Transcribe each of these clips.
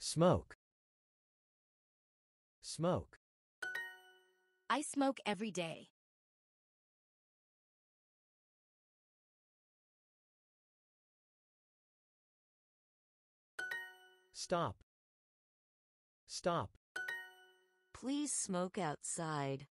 Smoke. Smoke. I smoke every day. Stop. Stop. Please smoke outside.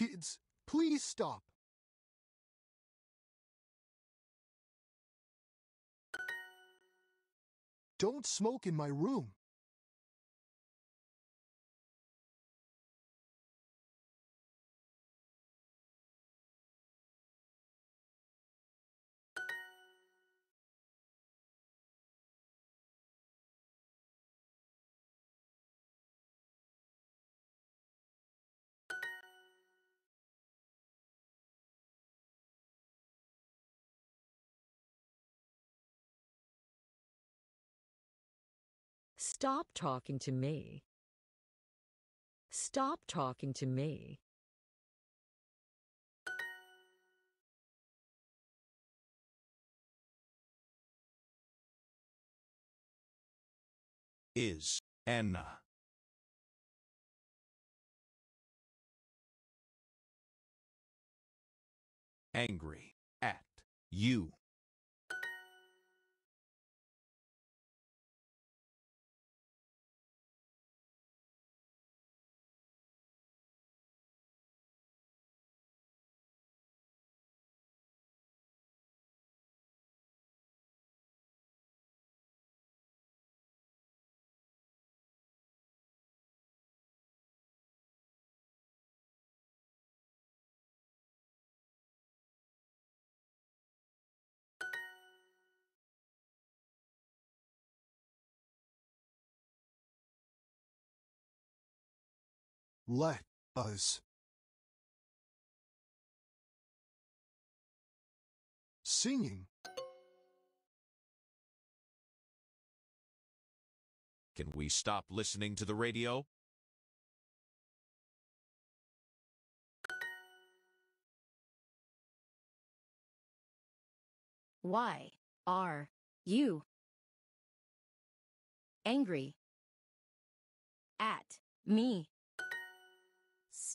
Kids, please stop. Don't smoke in my room. Stop talking to me. Stop talking to me. Is Anna. Angry at you. Let us singing. Can we stop listening to the radio? Why are you angry at me?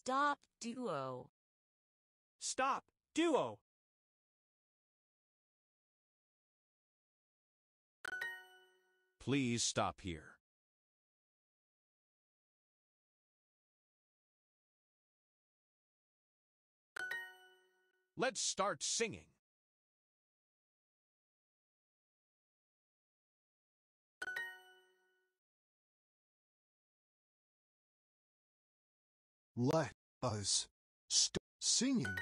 Stop duo. Stop duo. Please stop here. Let's start singing. Let us. Stop singing.